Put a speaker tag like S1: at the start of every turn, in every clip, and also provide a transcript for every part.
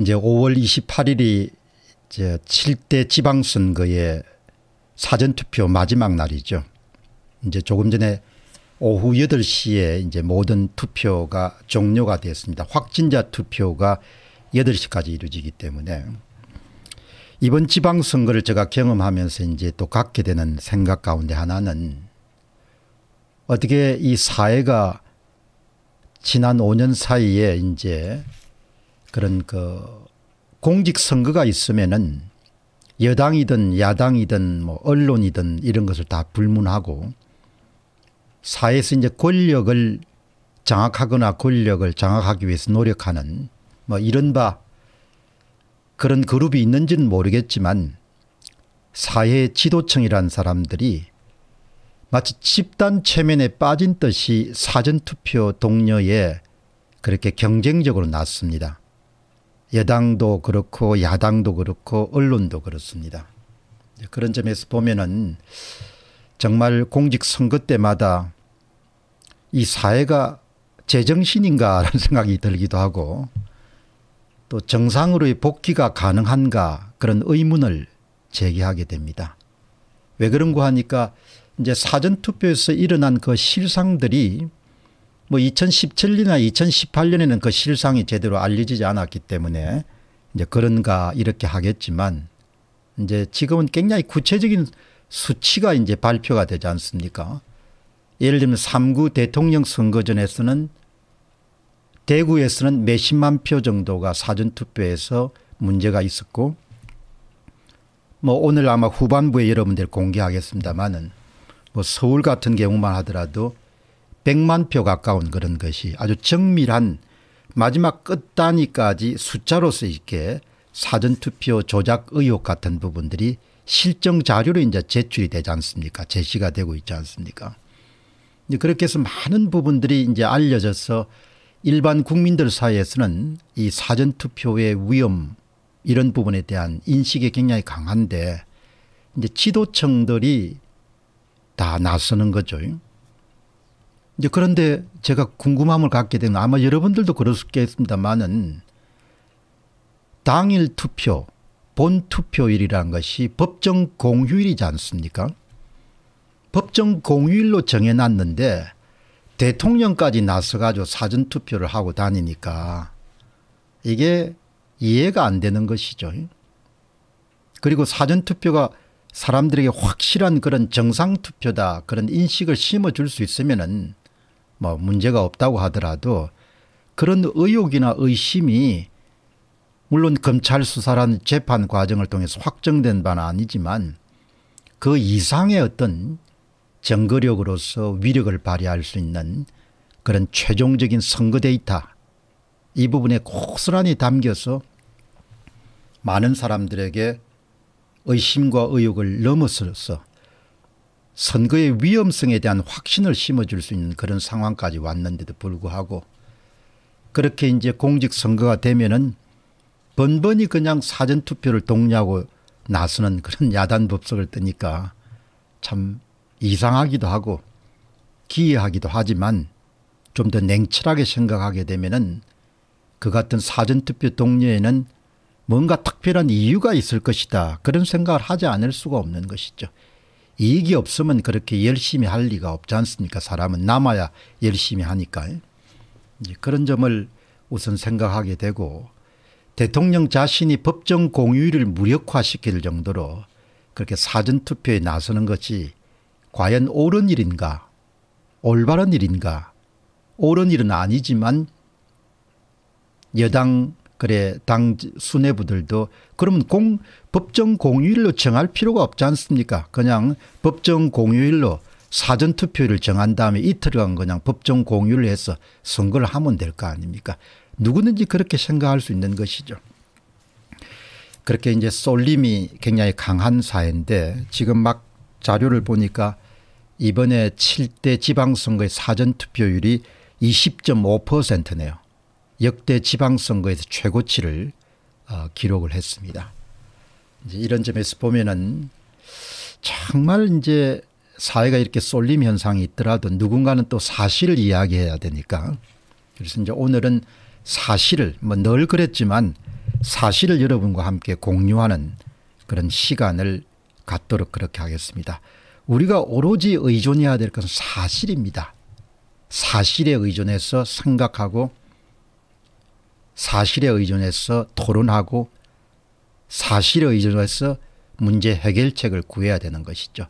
S1: 이제 5월 28일이 이제 7대 지방선거의 사전투표 마지막 날이죠. 이제 조금 전에 오후 8시에 이제 모든 투표가 종료가 되습니다 확진자 투표가 8시까지 이루어지기 때문에 이번 지방선거를 제가 경험하면서 이제 또 갖게 되는 생각 가운데 하나는 어떻게 이 사회가 지난 5년 사이에 이제 그런 그 공직 선거가 있으면은 여당이든 야당이든 뭐 언론이든 이런 것을 다 불문하고 사회에서 이제 권력을 장악하거나 권력을 장악하기 위해서 노력하는 뭐 이른바 그런 그룹이 있는지는 모르겠지만 사회 지도층이란 사람들이 마치 집단 체면에 빠진 듯이 사전투표 동료에 그렇게 경쟁적으로 났습니다. 여당도 그렇고 야당도 그렇고 언론도 그렇습니다. 그런 점에서 보면은 정말 공직선거 때마다 이 사회가 제정신인가라는 생각이 들기도 하고 또 정상으로의 복귀가 가능한가 그런 의문을 제기하게 됩니다. 왜그런고 하니까 이제 사전투표에서 일어난 그 실상들이 뭐 2017년이나 2018년에는 그 실상이 제대로 알려지지 않았기 때문에 이제 그런가 이렇게 하겠지만 이제 지금은 굉장히 구체적인 수치가 이제 발표가 되지 않습니까? 예를 들면 3구 대통령 선거전에서는 대구에서는 몇십만 표 정도가 사전투표에서 문제가 있었고 뭐 오늘 아마 후반부에 여러분들 공개하겠습니다만은 뭐 서울 같은 경우만 하더라도 100만 표 가까운 그런 것이 아주 정밀한 마지막 끝단위까지 숫자로 서이렇게 사전투표 조작 의혹 같은 부분들이 실정 자료로 이제 제출이 되지 않습니까 제시가 되고 있지 않습니까 그렇게 해서 많은 부분들이 이제 알려져서 일반 국민들 사이에서는 이 사전투표의 위험 이런 부분에 대한 인식이 굉장히 강한데 이제 지도층들이 다 나서는 거죠. 이제 그런데 제가 궁금함을 갖게 된 아마 여러분들도 그렇겠습니다만은 당일 투표, 본 투표일이라는 것이 법정 공휴일이지 않습니까? 법정 공휴일로 정해놨는데 대통령까지 나서가지고 사전투표를 하고 다니니까 이게 이해가 안 되는 것이죠. 그리고 사전투표가 사람들에게 확실한 그런 정상투표다 그런 인식을 심어줄 수 있으면 은뭐 문제가 없다고 하더라도 그런 의혹이나 의심이 물론 검찰 수사라는 재판 과정을 통해서 확정된 바는 아니지만 그 이상의 어떤 정거력으로서 위력을 발휘할 수 있는 그런 최종적인 선거 데이터 이 부분에 고스란히 담겨서 많은 사람들에게 의심과 의욕을 넘어서서 선거의 위험성에 대한 확신을 심어줄 수 있는 그런 상황까지 왔는데도 불구하고 그렇게 이제 공직선거가 되면은 번번이 그냥 사전투표를 독려하고 나서는 그런 야단 법석을 뜨니까 참 이상하기도 하고 기이하기도 하지만 좀 더 냉철하게 생각하게 되면은 그 같은 사전투표 독려에는 뭔가 특별한 이유가 있을 것이다 그런 생각을 하지 않을 수가 없는 것이죠. 이익이 없으면 그렇게 열심히 할 리가 없지 않습니까? 사람은 남아야 열심히 하니까. 그런 점을 우선 생각하게 되고 대통령 자신이 법정 공휴일을 무력화시킬 정도로 그렇게 사전투표에 나서는 것이 과연 옳은 일인가 올바른 일인가 옳은 일은 아니지만 여당 그래 당 수뇌부들도 그러면 공 법정 공휴일로 정할 필요가 없지 않습니까? 그냥 법정 공휴일로 사전 투표를 정한 다음에 이틀간 그냥 법정 공휴일로 해서 선거를 하면 될 거 아닙니까? 누구든지 그렇게 생각할 수 있는 것이죠. 그렇게 이제 쏠림이 굉장히 강한 사회인데 지금 막 자료를 보니까 이번에 7대 지방선거의 사전투표율이 20.5%네요. 역대 지방선거에서 최고치를 어, 기록을 했습니다. 이제 이런 점에서 보면은 정말 이제 사회가 이렇게 쏠림 현상이 있더라도 누군가는 또 사실을 이야기해야 되니까 그래서 이제 오늘은 사실을 뭐 늘 그랬지만 사실을 여러분과 함께 공유하는 그런 시간을 갖도록 그렇게 하겠습니다. 우리가 오로지 의존해야 될 것은 사실입니다. 사실에 의존해서 생각하고 사실에 의존해서 토론하고 사실에 의존해서 문제 해결책을 구해야 되는 것이죠.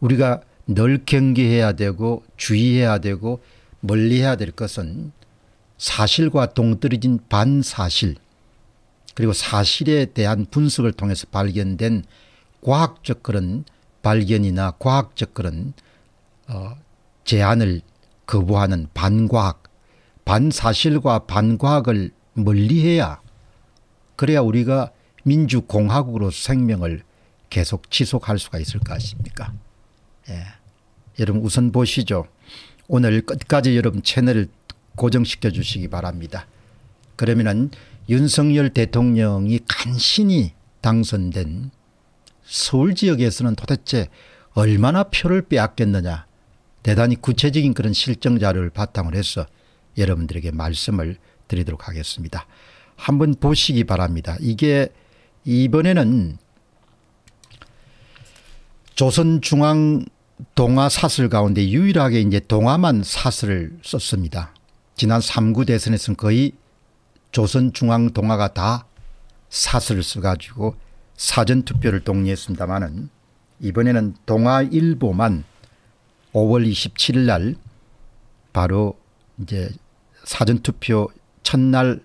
S1: 우리가 늘 경계해야 되고 주의해야 되고 멀리해야 될 것은 사실과 동떨어진 반사실 그리고 사실에 대한 분석을 통해서 발견된 과학적 그런 발견이나 과학적 그런 어, 제안을 거부하는 반과학 반사실과 반과학을 멀리해야 그래야 우리가 민주공화국으로 생명을 계속 지속할 수가 있을 것 같습니까 예. 여러분 우선 보시죠. 오늘 끝까지 여러분 채널을 고정시켜 주시기 바랍니다. 그러면 윤석열 대통령이 간신히 당선된 서울 지역에서는 도대체 얼마나 표를 빼앗겼느냐 대단히 구체적인 그런 실정 자료를 바탕으로 해서 여러분들에게 말씀을 드리도록 하겠습니다. 한번 보시기 바랍니다. 이게 이번에는 조선중앙 동화 사슬 가운데 유일하게 이제 동화만 사슬을 썼습니다. 지난 3구 대선에서는 거의 조선중앙 동화가 다 사슬을 써가지고 사전투표를 동의했습니다마는 이번에는 동아일보만 5월 27일 날 바로 이제 사전투표 첫날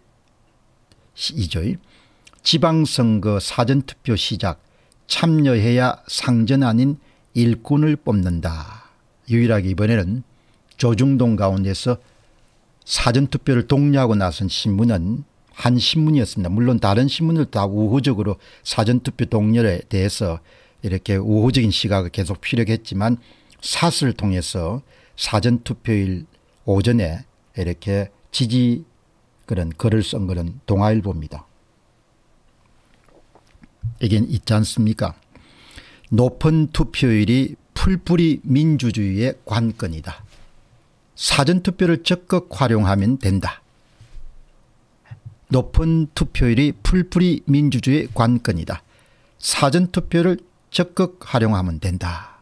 S1: 2조일 지방선거 사전투표 시작 참여해야 상전 아닌 일꾼을 뽑는다. 유일하게 이번에는 조중동 가운데서 사전투표를 독려하고 나선 신문은 한 신문이었습니다. 물론 다른 신문들도 다 우호적으로 사전투표 독려에 대해서 이렇게 우호적인 시각을 계속 피력했지만 사슬을 통해서 사전투표일 오전에 이렇게 지지 그런 글을 쓴 것은 동아일보입니다. 이게 있지 않습니까? 높은 투표율이 풀뿌리 민주주의의 관건이다. 사전투표를 적극 활용하면 된다. 높은 투표율이 풀뿌리 민주주의 관건이다. 사전투표를 적극 활용하면 된다.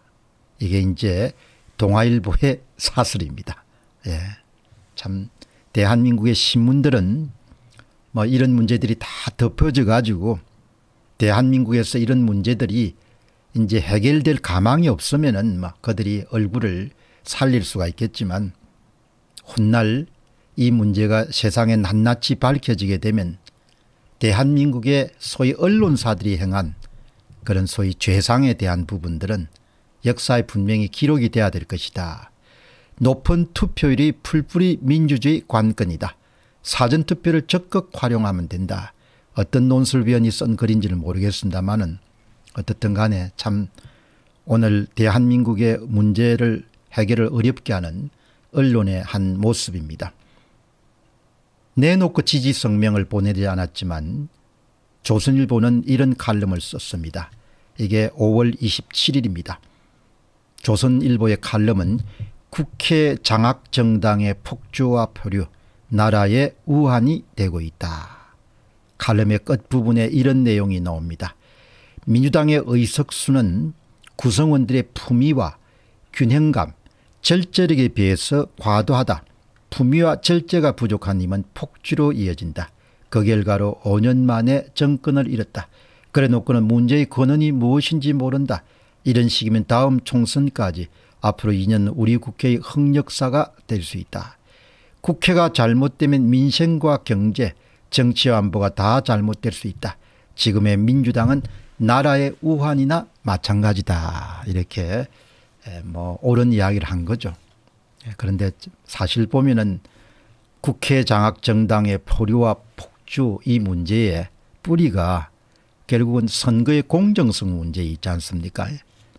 S1: 이게 이제 동아일보의 사설입니다. 예. 참 대한민국의 신문들은 뭐 이런 문제들이 다 덮어져 가지고 대한민국에서 이런 문제들이 이제 해결될 가망이 없으면은 막 뭐 그들이 얼굴을 살릴 수가 있겠지만 훗날 이 문제가 세상에 낱낱이 밝혀지게 되면 대한민국의 소위 언론사들이 행한 그런 소위 죄상에 대한 부분들은 역사에 분명히 기록이 돼야 될 것이다. 높은 투표율이 풀뿌리 민주주의 관건이다. 사전투표를 적극 활용하면 된다. 어떤 논술위원이 쓴 글인지는 모르겠습니다만 어떻든 간에 참 오늘 대한민국의 문제를 해결을 어렵게 하는 언론의 한 모습입니다. 내놓고 지지 성명을 보내지 않았지만 조선일보는 이런 칼럼을 썼습니다. 이게 5월 27일입니다. 조선일보의 칼럼은 국회 장악 정당의 폭주와 표류, 나라의 우환이 되고 있다. 칼럼의 끝부분에 이런 내용이 나옵니다. 민주당의 의석수는 구성원들의 품위와 균형감, 절제력에 비해서 과도하다. 품위와 절제가 부족한 힘은 폭주로 이어진다. 그 결과로 5년 만에 정권을 잃었다. 그래 놓고는 문제의 근원이 무엇인지 모른다. 이런 식이면 다음 총선까지 앞으로 2년 우리 국회의 흑역사가 될 수 있다. 국회가 잘못되면 민생과 경제, 정치와 안보가 다 잘못될 수 있다. 지금의 민주당은 나라의 우환이나 마찬가지다. 이렇게 뭐 옳은 이야기를 한 거죠. 그런데 사실 보면은 국회 장악 정당의 포류와 폭주 이 문제의 뿌리가 결국은 선거의 공정성 문제 있지 않습니까?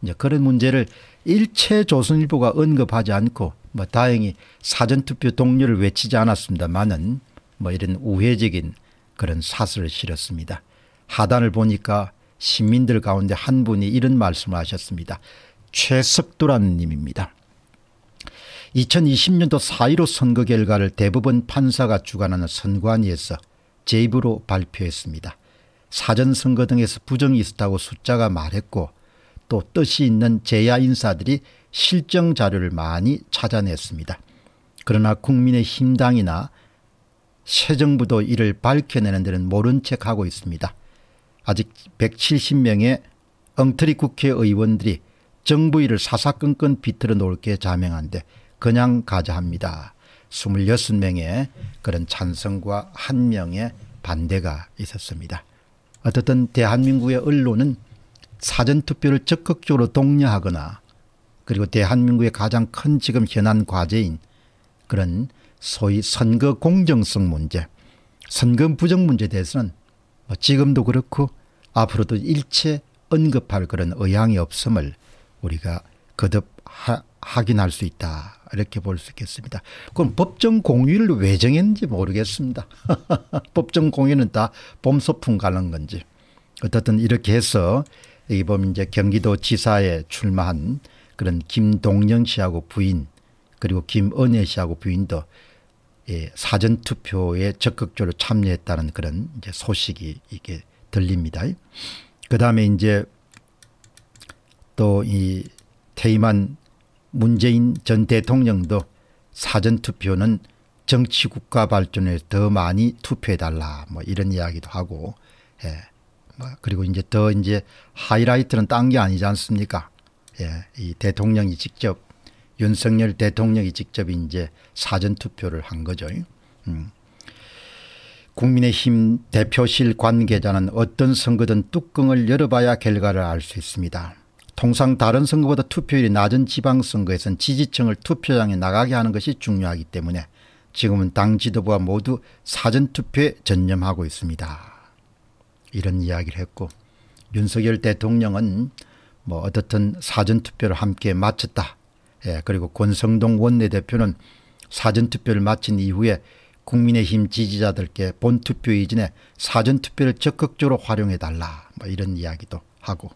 S1: 이제 그런 문제를 일체 조선일보가 언급하지 않고 뭐 다행히 사전투표 동료를 외치지 않았습니다만은 뭐 이런 우회적인 그런 사설을 실었습니다. 하단을 보니까 시민들 가운데 한 분이 이런 말씀을 하셨습니다. 최석두라는 님입니다. 2020년도 4.15 선거 결과를 대법원 판사가 주관하는 선관위에서 제 입으로 발표했습니다. 사전선거 등에서 부정이 있었다고 숫자가 말했고 또 뜻이 있는 제야 인사들이 실정 자료를 많이 찾아냈습니다. 그러나 국민의힘 당이나 새 정부도 이를 밝혀내는 데는 모른 척 하고 있습니다. 아직 170명의 엉터리 국회의원들이 정부 일을 사사건건 비틀어 놓을게 자명한데 그냥 가자 합니다. 26명의 그런 찬성과 1명의 반대가 있었습니다. 어떻든 대한민국의 언론은 사전투표를 적극적으로 독려하거나 그리고 대한민국의 가장 큰 지금 현안 과제인 그런 소위 선거 공정성 문제, 선거 부정 문제에 대해서는 뭐 지금도 그렇고 앞으로도 일체 언급할 그런 의향이 없음을 우리가 거듭 하, 확인할 수 있다. 이렇게 볼 수 있겠습니다. 그럼 법정 공휴일을 왜 정했는지 모르겠습니다. 법정 공휴일은 다 봄소풍 가는 건지. 어떻든 이렇게 해서 여기 보면 이제 경기도 지사에 출마한 그런 김동영 씨하고 부인 그리고 김은혜 씨하고 부인도 예, 사전 투표에 적극적으로 참여했다는 그런 이제 소식이 이게 들립니다. 그 다음에 이제 또이 퇴임한 문재인 전 대통령도 사전 투표는 정치 국가 발전에 더 많이 투표해 달라 뭐 이런 이야기도 하고 예. 뭐, 그리고 이제 더 이제 하이라이트는 딴 게 아니지 않습니까? 예, 이 대통령이 직접 윤석열 대통령이 직접 이제 사전 투표를 한 거죠. 음. 국민의힘 대표실 관계자는 어떤 선거든 뚜껑을 열어봐야 결과를 알 수 있습니다. 통상 다른 선거보다 투표율이 낮은 지방선거에선 지지층을 투표장에 나가게 하는 것이 중요하기 때문에 지금은 당 지도부와 모두 사전투표에 전념하고 있습니다. 이런 이야기를 했고 윤석열 대통령은 뭐 어떻든 사전투표를 함께 마쳤다. 예, 그리고 권성동 원내대표는 사전투표를 마친 이후에 국민의힘 지지자들께 본투표 이전에 사전투표를 적극적으로 활용해달라 뭐 이런 이야기도 하고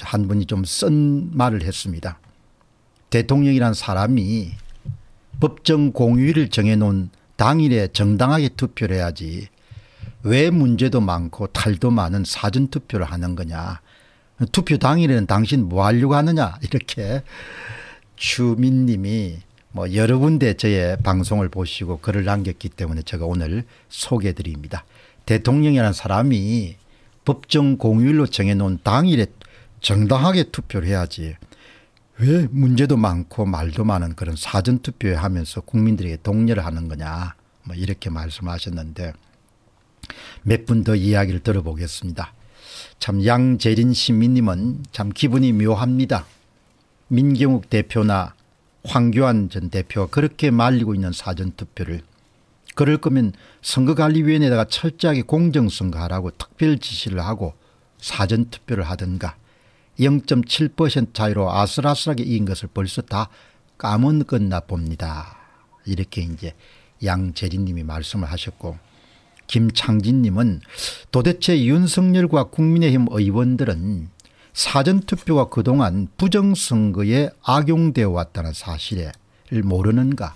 S1: 한 분이 좀 쓴 말을 했습니다. 대통령이란 사람이 법정 공휴일을 정해놓은 당일에 정당하게 투표를 해야지 왜 문제도 많고 탈도 많은 사전투표를 하는 거냐. 투표 당일에는 당신 뭐 하려고 하느냐. 이렇게 주민님이 뭐 여러 군데 저의 방송을 보시고 글을 남겼기 때문에 제가 오늘 소개해 드립니다. 대통령이라는 사람이 법정 공휴일로 정해놓은 당일에 정당하게 투표를 해야지 왜 문제도 많고 말도 많은 그런 사전투표에 하면서 국민들에게 독려를 하는 거냐 뭐 이렇게 말씀하셨는데 몇분더 이야기를 들어보겠습니다. 참 양재린 시민님은 참 기분이 묘합니다. 민경욱 대표나 황교안 전 대표가 그렇게 말리고 있는 사전투표를 그럴 거면 선거관리위원회에다가 철저하게 공정선거하라고 특별 지시를 하고 사전투표를 하든가 0.7% 차이로 아슬아슬하게 이긴 것을 벌써 다 까먹었나 봅니다. 이렇게 이제 양재린님이 말씀을 하셨고 김창진님은 도대체 윤석열과 국민의힘 의원들은 사전투표가 그동안 부정선거에 악용되어 왔다는 사실을 모르는가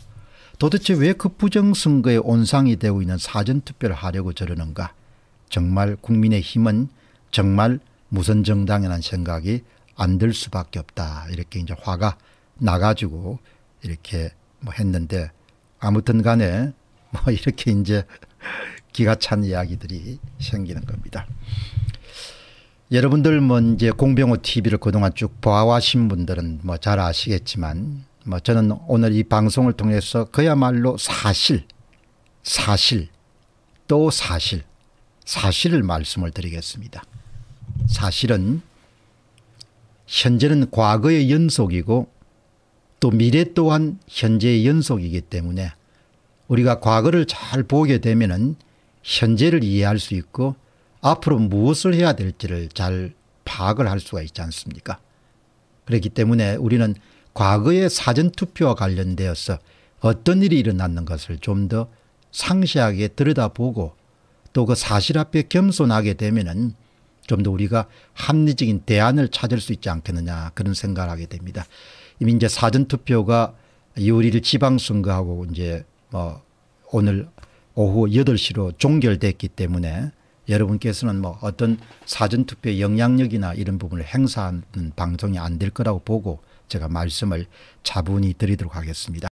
S1: 도대체 왜 그 부정선거의 온상이 되고 있는 사전투표를 하려고 저러는가 정말 국민의힘은 정말 무슨 정당이라는 생각이 안 들 수밖에 없다 이렇게 이제 화가 나가지고 이렇게 뭐 했는데 아무튼 간에 뭐 이렇게 이제 기가 찬 이야기들이 생기는 겁니다. 여러분들 뭐 이제 공병호 TV를 그동안 쭉 보아와신 분들은 뭐 잘 아시겠지만 뭐 저는 오늘 이 방송을 통해서 그야말로 사실, 사실, 또 사실, 사실을 말씀을 드리겠습니다. 사실은 현재는 과거의 연속이고 또 미래 또한 현재의 연속이기 때문에 우리가 과거를 잘 보게 되면은 현재를 이해할 수 있고 앞으로 무엇을 해야 될지를 잘 파악을 할 수가 있지 않습니까? 그렇기 때문에 우리는 과거의 사전투표와 관련되어서 어떤 일이 일어났는 것을 좀 더 상세하게 들여다보고 또 그 사실 앞에 겸손하게 되면은 좀 더 우리가 합리적인 대안을 찾을 수 있지 않겠느냐 그런 생각을 하게 됩니다. 이미 이제 사전투표가 2월 1일 지방선거하고 이제 뭐 오늘 오후 8시로 종결됐기 때문에 여러분께서는 뭐 어떤 사전투표의 영향력이나 이런 부분을 행사하는 방송이 안 될 거라고 보고 제가 말씀을 차분히 드리도록 하겠습니다.